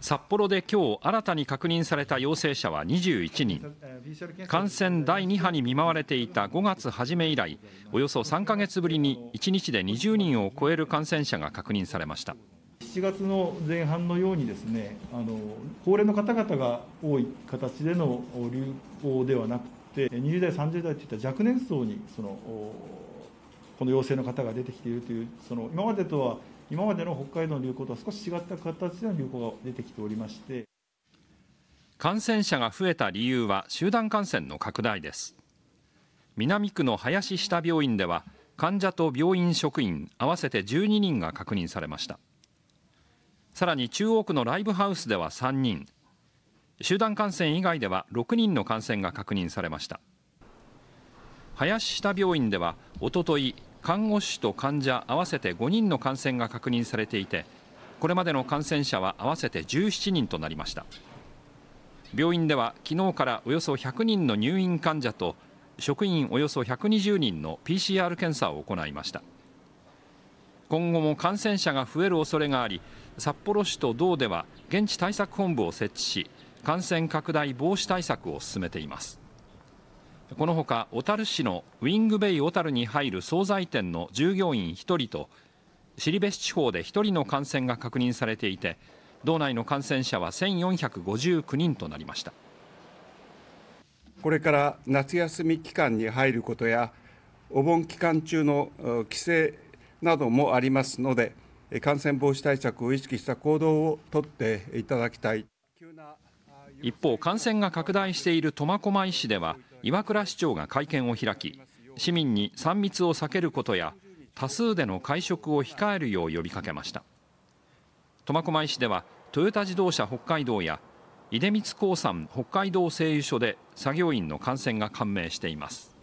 札幌で今日新たに確認された陽性者は21人感染第2波に見舞われていた5月初め以来およそ3か月ぶりに1日で20人を超える感染者が確認されました7月の前半のようにですねあの高齢の方々が多い形での流行ではなくて20代30代といった若年層にそのこの陽性の方が出てきているというその今までとは今までの北海道の流行とは少し違った形での流行が出てきておりまして感染者が増えた理由は集団感染の拡大です南区の林下病院では患者と病院職員合わせて12人が確認されましたさらに中央区のライブハウスでは3人集団感染以外では6人の感染が確認されました林下病院ではおととい看護師と患者合わせて5人の感染が確認されていてこれまでの感染者は合わせて17人となりました病院では昨日からおよそ100人の入院患者と職員およそ120人の PCR 検査を行いました今後も感染者が増える恐れがあり札幌市と道では現地対策本部を設置し感染拡大防止対策を進めていますこのほか小樽市のウィングベイ小樽に入る総菜店の従業員1人と後志地方で1人の感染が確認されていて道内の感染者は1459人となりましたこれから夏休み期間に入ることやお盆期間中の帰省などもありますので感染防止対策を意識した行動をとっていただきたい。一方感染が拡大している苫小牧市では岩倉市長が会見を開き市民に3密を避けることや多数での会食を控えるよう呼びかけました苫小牧市ではトヨタ自動車北海道や出光興産北海道製油所で作業員の感染が判明しています